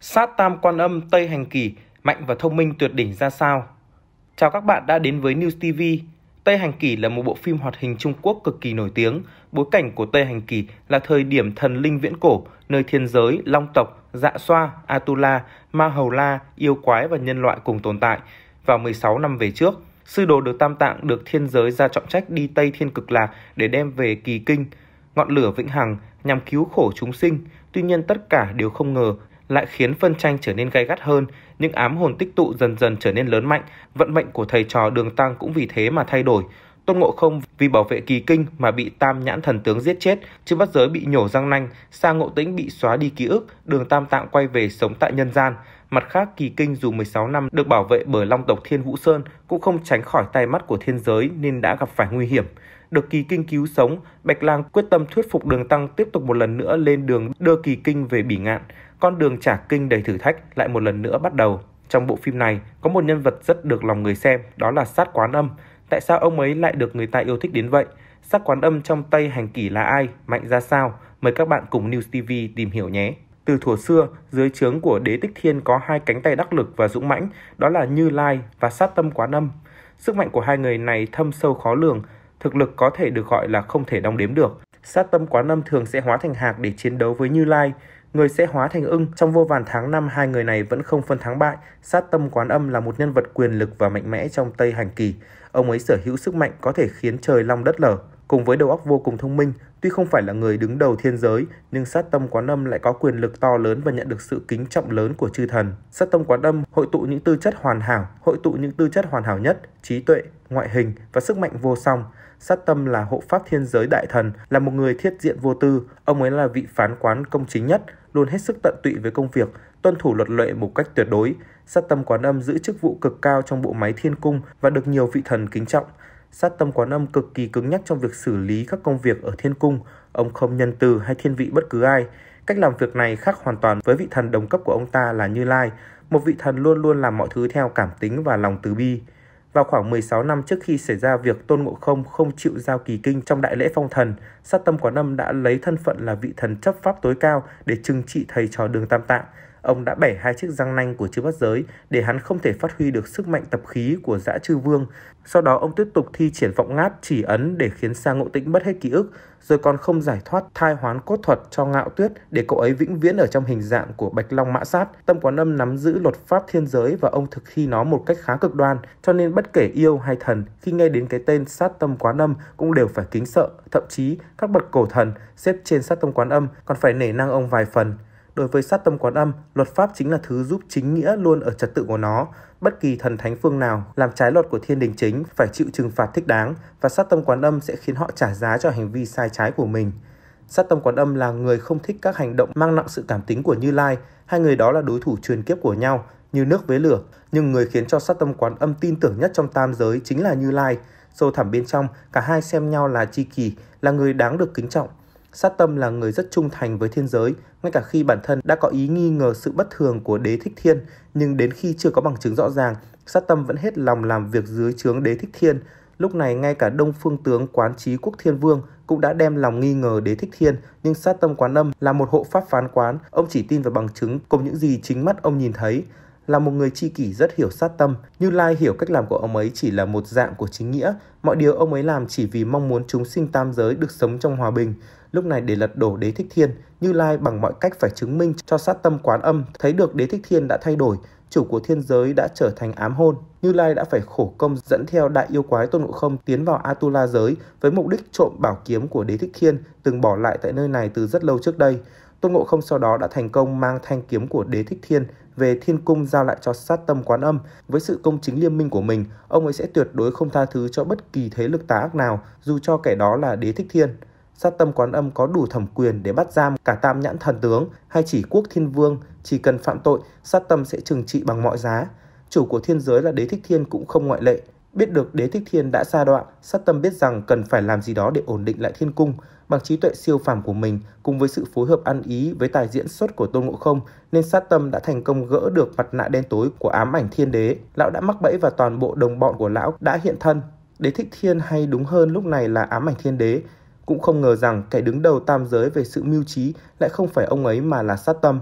sát tam quan âm Tây Hành Kỳ, mạnh và thông minh tuyệt đỉnh ra sao. Chào các bạn đã đến với News TV. Tây Hành Kỳ là một bộ phim hoạt hình Trung Quốc cực kỳ nổi tiếng. Bối cảnh của Tây Hành Kỳ là thời điểm thần linh viễn cổ, nơi thiên giới, long tộc, dạ xoa, Atula, ma hầu la, yêu quái và nhân loại cùng tồn tại. Vào 16 năm về trước, sư đồ được Tam Tạng được thiên giới ra trọng trách đi Tây Thiên Cực Lạc để đem về kỳ kinh, ngọn lửa vĩnh hằng nhằm cứu khổ chúng sinh. Tuy nhiên tất cả đều không ngờ lại khiến phân tranh trở nên gay gắt hơn, những ám hồn tích tụ dần dần trở nên lớn mạnh, vận mệnh của thầy trò Đường Tăng cũng vì thế mà thay đổi. Tôn Ngộ Không vì bảo vệ kỳ kinh mà bị Tam Nhãn Thần Tướng giết chết, chứ bắt giới bị nhổ răng nanh, Sa Ngộ Tĩnh bị xóa đi ký ức, Đường Tam Tạng quay về sống tại nhân gian. Mặt khác, kỳ kinh dù 16 năm được bảo vệ bởi Long tộc Thiên Vũ Sơn cũng không tránh khỏi tay mắt của thiên giới nên đã gặp phải nguy hiểm. Được kỳ kinh cứu sống, Bạch Lang quyết tâm thuyết phục Đường Tăng tiếp tục một lần nữa lên đường đưa kỳ kinh về bỉ ngạn con đường trả kinh đầy thử thách lại một lần nữa bắt đầu. Trong bộ phim này có một nhân vật rất được lòng người xem, đó là Sát Quán Âm. Tại sao ông ấy lại được người ta yêu thích đến vậy? Sát Quán Âm trong tay Hành Kỷ là ai? Mạnh ra sao? Mời các bạn cùng News TV tìm hiểu nhé. Từ thuở xưa, dưới trướng của Đế Tích Thiên có hai cánh tay đắc lực và dũng mãnh, đó là Như Lai và Sát Tâm Quán Âm. Sức mạnh của hai người này thâm sâu khó lường, thực lực có thể được gọi là không thể đong đếm được. Sát Tâm Quán Âm thường sẽ hóa thành hạc để chiến đấu với Như Lai, người sẽ hóa thành ưng. Trong vô vàn tháng năm, hai người này vẫn không phân thắng bại. Sát tâm quán âm là một nhân vật quyền lực và mạnh mẽ trong Tây Hành Kỳ. Ông ấy sở hữu sức mạnh có thể khiến trời long đất lở. Cùng với đầu óc vô cùng thông minh, tuy không phải là người đứng đầu thiên giới, nhưng sát tâm quán âm lại có quyền lực to lớn và nhận được sự kính trọng lớn của chư thần. Sát tâm quán âm hội tụ những tư chất hoàn hảo, hội tụ những tư chất hoàn hảo nhất, trí tuệ, ngoại hình và sức mạnh vô song. Sát tâm là hộ pháp thiên giới đại thần, là một người thiết diện vô tư, ông ấy là vị phán quán công chính nhất, luôn hết sức tận tụy với công việc, tuân thủ luật lệ một cách tuyệt đối. Sát tâm quán âm giữ chức vụ cực cao trong bộ máy thiên cung và được nhiều vị thần kính trọng. Sát tâm quán âm cực kỳ cứng nhắc trong việc xử lý các công việc ở thiên cung, ông không nhân từ hay thiên vị bất cứ ai. Cách làm việc này khác hoàn toàn với vị thần đồng cấp của ông ta là Như Lai, một vị thần luôn luôn làm mọi thứ theo cảm tính và lòng từ bi. Vào khoảng 16 năm trước khi xảy ra việc Tôn Ngộ Không không chịu giao kỳ kinh trong đại lễ phong thần, sát tâm quán âm đã lấy thân phận là vị thần chấp pháp tối cao để trừng trị thầy trò đường tam tạng, Ông đã bẻ hai chiếc răng nanh của chư bát giới để hắn không thể phát huy được sức mạnh tập khí của dã chư vương. Sau đó ông tiếp tục thi triển vọng ngát chỉ ấn để khiến Sa Ngộ Tĩnh mất hết ký ức, rồi còn không giải thoát thai hoán cốt thuật cho Ngạo Tuyết để cậu ấy vĩnh viễn ở trong hình dạng của Bạch Long Mã Sát. Tâm Quán Âm nắm giữ luật pháp thiên giới và ông thực thi nó một cách khá cực đoan, cho nên bất kể yêu hay thần, khi nghe đến cái tên Sát Tâm Quán Âm cũng đều phải kính sợ, thậm chí các bậc cổ thần xếp trên Sát Tâm Quán Âm còn phải nể nang ông vài phần. Đối với sát tâm quán âm, luật pháp chính là thứ giúp chính nghĩa luôn ở trật tự của nó. Bất kỳ thần thánh phương nào làm trái luật của thiên đình chính phải chịu trừng phạt thích đáng và sát tâm quán âm sẽ khiến họ trả giá cho hành vi sai trái của mình. Sát tâm quán âm là người không thích các hành động mang nặng sự cảm tính của Như Lai, hai người đó là đối thủ truyền kiếp của nhau, như nước với lửa. Nhưng người khiến cho sát tâm quán âm tin tưởng nhất trong tam giới chính là Như Lai. Sâu thẳm bên trong, cả hai xem nhau là chi kỳ, là người đáng được kính trọng. Sát tâm là người rất trung thành với thiên giới, ngay cả khi bản thân đã có ý nghi ngờ sự bất thường của đế thích thiên, nhưng đến khi chưa có bằng chứng rõ ràng, sát tâm vẫn hết lòng làm việc dưới trướng đế thích thiên. Lúc này ngay cả đông phương tướng quán trí quốc thiên vương cũng đã đem lòng nghi ngờ đế thích thiên, nhưng sát tâm quán âm là một hộ pháp phán quán, ông chỉ tin vào bằng chứng cùng những gì chính mắt ông nhìn thấy. Là một người tri kỷ rất hiểu sát tâm, Như Lai hiểu cách làm của ông ấy chỉ là một dạng của chính nghĩa. Mọi điều ông ấy làm chỉ vì mong muốn chúng sinh tam giới được sống trong hòa bình. Lúc này để lật đổ đế thích thiên, Như Lai bằng mọi cách phải chứng minh cho sát tâm quán âm, thấy được đế thích thiên đã thay đổi, chủ của thiên giới đã trở thành ám hôn. Như Lai đã phải khổ công dẫn theo đại yêu quái Tôn Ngộ Không tiến vào Atula giới với mục đích trộm bảo kiếm của đế thích thiên từng bỏ lại tại nơi này từ rất lâu trước đây. Tôn Ngộ Không sau đó đã thành công mang thanh kiếm của đế thích thiên về thiên cung giao lại cho sát tâm quán âm. Với sự công chính liên minh của mình, ông ấy sẽ tuyệt đối không tha thứ cho bất kỳ thế lực tà ác nào, dù cho kẻ đó là đế thích thiên. Sát tâm quán âm có đủ thẩm quyền để bắt giam cả tam nhãn thần tướng hay chỉ quốc thiên vương, chỉ cần phạm tội, sát tâm sẽ trừng trị bằng mọi giá. Chủ của thiên giới là đế thích thiên cũng không ngoại lệ. Biết được đế thích thiên đã xa đoạn, sát tâm biết rằng cần phải làm gì đó để ổn định lại thiên cung, bằng trí tuệ siêu phàm của mình cùng với sự phối hợp ăn ý với tài diễn xuất của Tôn Ngộ Không nên sát tâm đã thành công gỡ được mặt nạ đen tối của ám ảnh thiên đế. Lão đã mắc bẫy và toàn bộ đồng bọn của lão đã hiện thân. Đế thích thiên hay đúng hơn lúc này là ám ảnh thiên đế. Cũng không ngờ rằng kẻ đứng đầu tam giới về sự mưu trí lại không phải ông ấy mà là sát tâm.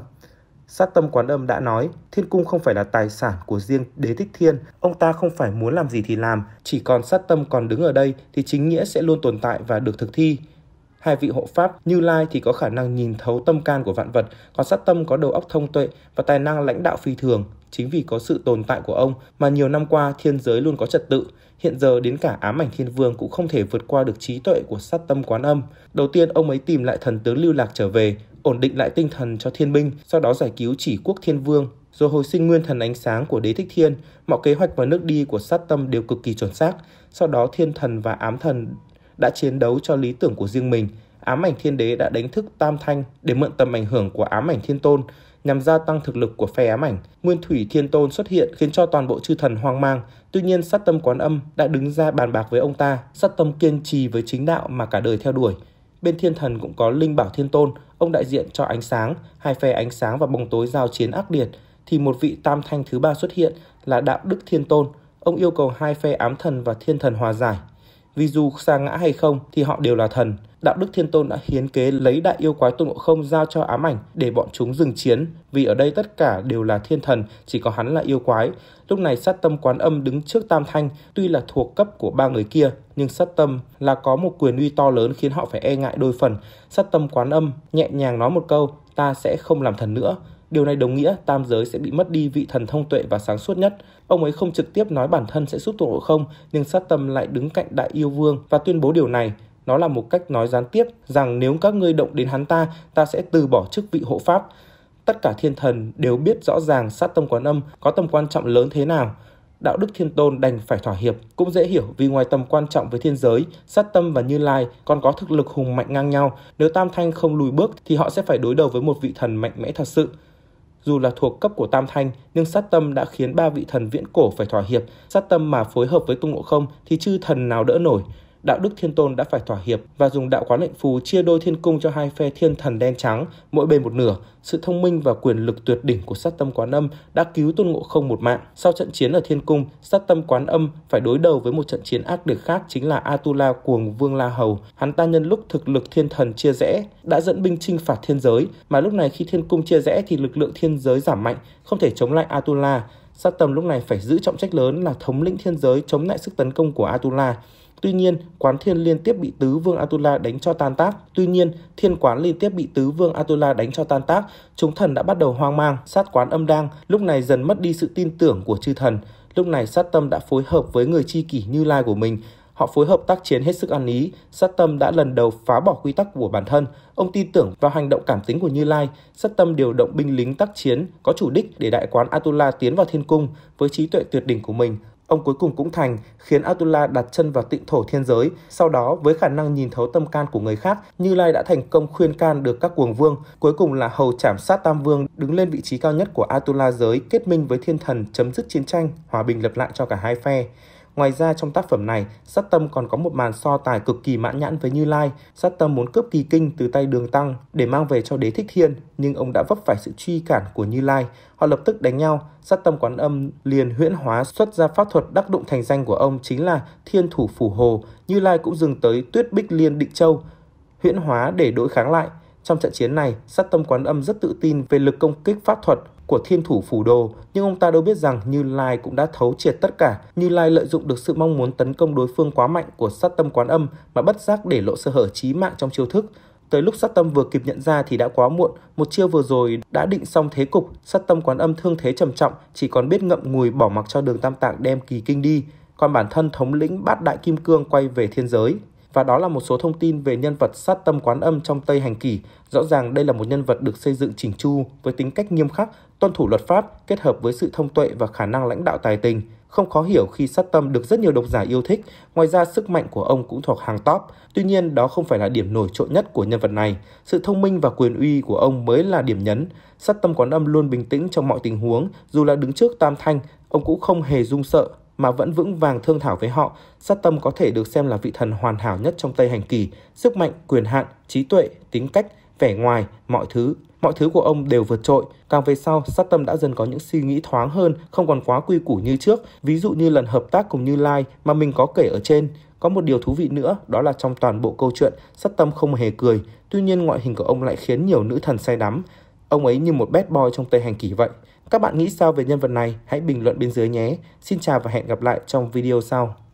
Sát tâm quán âm đã nói, thiên cung không phải là tài sản của riêng đế thích thiên, ông ta không phải muốn làm gì thì làm, chỉ còn sát tâm còn đứng ở đây thì chính nghĩa sẽ luôn tồn tại và được thực thi. Hai vị hộ pháp Như Lai thì có khả năng nhìn thấu tâm can của vạn vật, còn sát tâm có đầu óc thông tuệ và tài năng lãnh đạo phi thường. Chính vì có sự tồn tại của ông mà nhiều năm qua thiên giới luôn có trật tự. Hiện giờ đến cả ám ảnh thiên vương cũng không thể vượt qua được trí tuệ của sát tâm quán âm. Đầu tiên ông ấy tìm lại thần tướng lưu lạc trở về, ổn định lại tinh thần cho thiên binh, sau đó giải cứu chỉ quốc thiên vương, rồi hồi sinh nguyên thần ánh sáng của đế thích thiên, mọi kế hoạch và nước đi của sát tâm đều cực kỳ chuẩn xác. Sau đó thiên thần và ám thần đã chiến đấu cho lý tưởng của riêng mình, ám ảnh thiên đế đã đánh thức tam thanh để mượn tầm ảnh hưởng của ám ảnh thiên tôn nhằm gia tăng thực lực của phe ám ảnh. Nguyên thủy thiên tôn xuất hiện khiến cho toàn bộ chư thần hoang mang. Tuy nhiên sát tâm quán âm đã đứng ra bàn bạc với ông ta, sát tâm kiên trì với chính đạo mà cả đời theo đuổi. Bên thiên thần cũng có linh bảo thiên tôn, ông đại diện cho ánh sáng, hai phe ánh sáng và bóng tối giao chiến ác liệt. Thì một vị tam thanh thứ ba xuất hiện là đạo đức thiên tôn, ông yêu cầu hai phe ám thần và thiên thần hòa giải. Vì dù sa ngã hay không thì họ đều là thần. Đạo đức thiên tôn đã hiến kế lấy đại yêu quái tôn ngộ không giao cho ám ảnh để bọn chúng dừng chiến, vì ở đây tất cả đều là thiên thần, chỉ có hắn là yêu quái. Lúc này sát tâm quán âm đứng trước tam thanh, tuy là thuộc cấp của ba người kia, nhưng sát tâm là có một quyền uy to lớn khiến họ phải e ngại đôi phần. Sát tâm quán âm nhẹ nhàng nói một câu, ta sẽ không làm thần nữa Điều này đồng nghĩa tam giới sẽ bị mất đi vị thần thông tuệ và sáng suốt nhất. Ông ấy không trực tiếp nói bản thân sẽ giúp tổ Ngộ Không, nhưng sát tâm lại đứng cạnh Đại Yêu Vương và tuyên bố điều này. Nó là một cách nói gián tiếp rằng nếu các ngươi động đến hắn ta, ta sẽ từ bỏ chức vị hộ pháp. Tất cả thiên thần đều biết rõ ràng sát tâm quán âm có tầm quan trọng lớn thế nào đạo đức thiên tôn đành phải thỏa hiệp. Cũng dễ hiểu vì ngoài tầm quan trọng với thiên giới, sát tâm và như lai còn có thực lực hùng mạnh ngang nhau. Nếu tam thanh không lùi bước thì họ sẽ phải đối đầu với một vị thần mạnh mẽ thật sự. Dù là thuộc cấp của Tam Thanh, nhưng sát tâm đã khiến ba vị thần viễn cổ phải thỏa hiệp, sát tâm mà phối hợp với Tung Ngộ Không thì chư thần nào đỡ nổi đạo đức thiên tôn đã phải thỏa hiệp và dùng đạo quán lệnh phù chia đôi thiên cung cho hai phe thiên thần đen trắng, mỗi bên một nửa. Sự thông minh và quyền lực tuyệt đỉnh của sát tâm quán âm đã cứu Tôn Ngộ Không một mạng. Sau trận chiến ở thiên cung, sát tâm quán âm phải đối đầu với một trận chiến ác được khác chính là Atula cuồng Vương La Hầu. Hắn ta nhân lúc thực lực thiên thần chia rẽ, đã dẫn binh chinh phạt thiên giới, mà lúc này khi thiên cung chia rẽ thì lực lượng thiên giới giảm mạnh, không thể chống lại Atula. Sát tâm lúc này phải giữ trọng trách lớn là thống lĩnh thiên giới chống lại sức tấn công của Atula. Tuy nhiên, quán thiên liên tiếp bị tứ vương Atula đánh cho tan tác. Tuy nhiên, thiên quán liên tiếp bị tứ vương Atula đánh cho tan tác, chúng thần đã bắt đầu hoang mang, sát quán âm đang, lúc này dần mất đi sự tin tưởng của chư thần. Lúc này sát tâm đã phối hợp với người chi kỷ Như Lai của mình, họ phối hợp tác chiến hết sức ăn ý, sát tâm đã lần đầu phá bỏ quy tắc của bản thân. Ông tin tưởng vào hành động cảm tính của Như Lai, sát tâm điều động binh lính tác chiến có chủ đích để đại quán Atula tiến vào thiên cung với trí tuệ tuyệt đỉnh của mình. Ông cuối cùng cũng thành, khiến Atula đặt chân vào tịnh thổ thiên giới. Sau đó, với khả năng nhìn thấu tâm can của người khác, Như Lai đã thành công khuyên can được các cuồng vương. Cuối cùng là hầu trảm sát Tam Vương đứng lên vị trí cao nhất của Atula giới, kết minh với thiên thần chấm dứt chiến tranh, hòa bình lập lại cho cả hai phe. Ngoài ra trong tác phẩm này, Sát Tâm còn có một màn so tài cực kỳ mãn nhãn với Như Lai. Sát Tâm muốn cướp kỳ kinh từ tay Đường Tăng để mang về cho Đế Thích Thiên, nhưng ông đã vấp phải sự truy cản của Như Lai. Họ lập tức đánh nhau, Sát Tâm Quán Âm liền huyễn hóa xuất ra pháp thuật đắc đụng thành danh của ông chính là Thiên Thủ Phủ Hồ. Như Lai cũng dừng tới Tuyết Bích Liên Định Châu, huyễn hóa để đối kháng lại. Trong trận chiến này, sát tâm quán âm rất tự tin về lực công kích pháp thuật của thiên thủ phủ đồ, nhưng ông ta đâu biết rằng Như Lai cũng đã thấu triệt tất cả. Như Lai lợi dụng được sự mong muốn tấn công đối phương quá mạnh của sát tâm quán âm mà bất giác để lộ sơ hở chí mạng trong chiêu thức. Tới lúc sát tâm vừa kịp nhận ra thì đã quá muộn, một chiêu vừa rồi đã định xong thế cục, sát tâm quán âm thương thế trầm trọng, chỉ còn biết ngậm ngùi bỏ mặc cho đường tam tạng đem kỳ kinh đi, còn bản thân thống lĩnh bát đại kim cương quay về thiên giới. Và đó là một số thông tin về nhân vật sát tâm quán âm trong Tây Hành Kỷ. Rõ ràng đây là một nhân vật được xây dựng chỉnh chu với tính cách nghiêm khắc, tuân thủ luật pháp kết hợp với sự thông tuệ và khả năng lãnh đạo tài tình. Không khó hiểu khi sát tâm được rất nhiều độc giả yêu thích, ngoài ra sức mạnh của ông cũng thuộc hàng top. Tuy nhiên, đó không phải là điểm nổi trội nhất của nhân vật này. Sự thông minh và quyền uy của ông mới là điểm nhấn. Sát tâm quán âm luôn bình tĩnh trong mọi tình huống, dù là đứng trước tam thanh, ông cũng không hề rung sợ mà vẫn vững vàng thương thảo với họ, sát tâm có thể được xem là vị thần hoàn hảo nhất trong Tây Hành Kỳ, sức mạnh, quyền hạn, trí tuệ, tính cách, vẻ ngoài, mọi thứ. Mọi thứ của ông đều vượt trội, càng về sau, sát tâm đã dần có những suy nghĩ thoáng hơn, không còn quá quy củ như trước, ví dụ như lần hợp tác cùng Như Lai mà mình có kể ở trên. Có một điều thú vị nữa, đó là trong toàn bộ câu chuyện, sát tâm không hề cười, tuy nhiên ngoại hình của ông lại khiến nhiều nữ thần say đắm. Ông ấy như một bad boy trong Tây Hành Kỷ vậy. Các bạn nghĩ sao về nhân vật này? Hãy bình luận bên dưới nhé. Xin chào và hẹn gặp lại trong video sau.